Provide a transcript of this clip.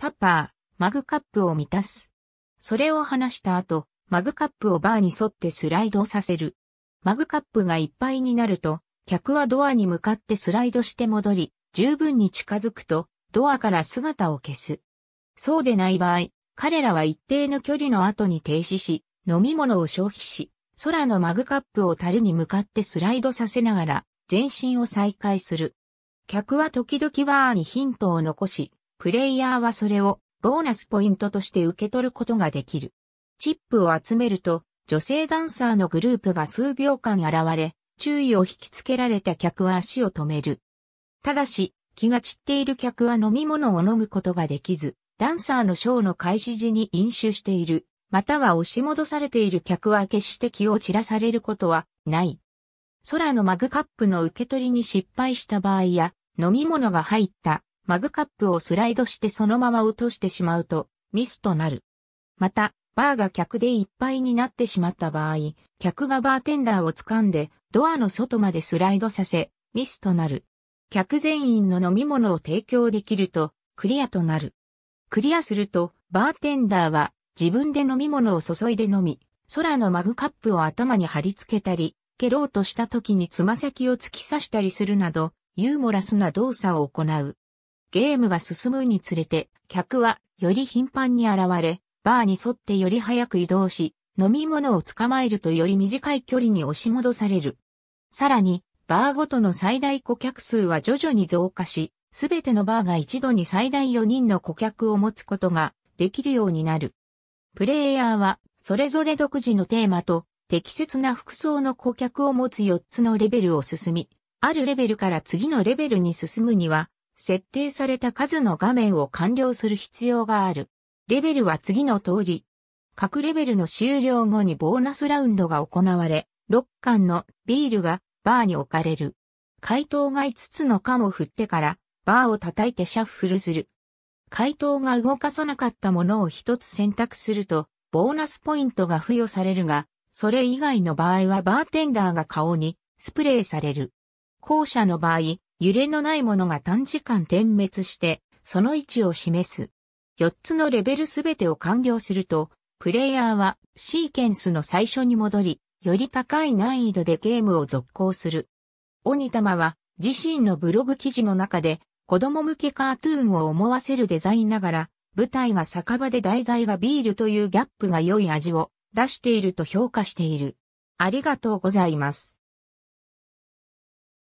タッパー、マグカップを満たす。それを離した後、マグカップをバーに沿ってスライドさせる。マグカップがいっぱいになると、客はドアに向かってスライドして戻り、十分に近づくと、ドアから姿を消す。そうでない場合、彼らは一定の距離の後に停止し、飲み物を消費し、空のマグカップを樽に向かってスライドさせながら、前進を再開する。客は時々バーにヒントを残し、プレイヤーはそれをボーナスポイントとして受け取ることができる。チップを集めると、女性ダンサーのグループが数秒間現れ、注意を引きつけられた客は足を止める。ただし、気が散っている客は飲み物を飲むことができず、ダンサーのショーの開始時に飲酒している、または押し戻されている客は決して気を散らされることはない。空のマグカップの受け取りに失敗した場合や、飲み物が入ったマグカップをスライドしてそのまま落としてしまうとミスとなる。また、バーが客でいっぱいになってしまった場合、客がバーテンダーを掴んでドアの外までスライドさせ、ミスとなる。客全員の飲み物を提供できるとクリアとなる。クリアすると、バーテンダーは自分で飲み物を注いで飲み、空のマグカップを頭に貼り付けたり、蹴ろうとした時につま先を突き刺したりするなど、ユーモラスな動作を行う。ゲームが進むにつれて、客はより頻繁に現れ、バーに沿ってより早く移動し、飲み物を捕まえるとより短い距離に押し戻される。さらに、バーごとの最大顧客数は徐々に増加し、すべてのバーが一度に最大4人の顧客を持つことができるようになる。プレイヤーは、それぞれ独自のテーマと、適切な服装の顧客を持つ4つのレベルを進み、あるレベルから次のレベルに進むには、設定された数の画面を完了する必要がある。レベルは次の通り。各レベルの終了後にボーナスラウンドが行われ、6巻のビールがバーに置かれる。回答が5つの缶を振ってからバーを叩いてシャッフルする。回答が動かさなかったものを1つ選択すると、ボーナスポイントが付与されるが、それ以外の場合はバーテンダーが顔にスプレーされる。後者の場合、揺れのないものが短時間点滅して、その位置を示す。4つのレベルすべてを完了すると、プレイヤーはシーケンスの最初に戻り、より高い難易度でゲームを続行する。鬼玉は自身のブログ記事の中で子供向けカートゥーンを思わせるデザインながら、舞台が酒場で題材がビールというギャップが良い味を出していると評価している。ありがとうございます。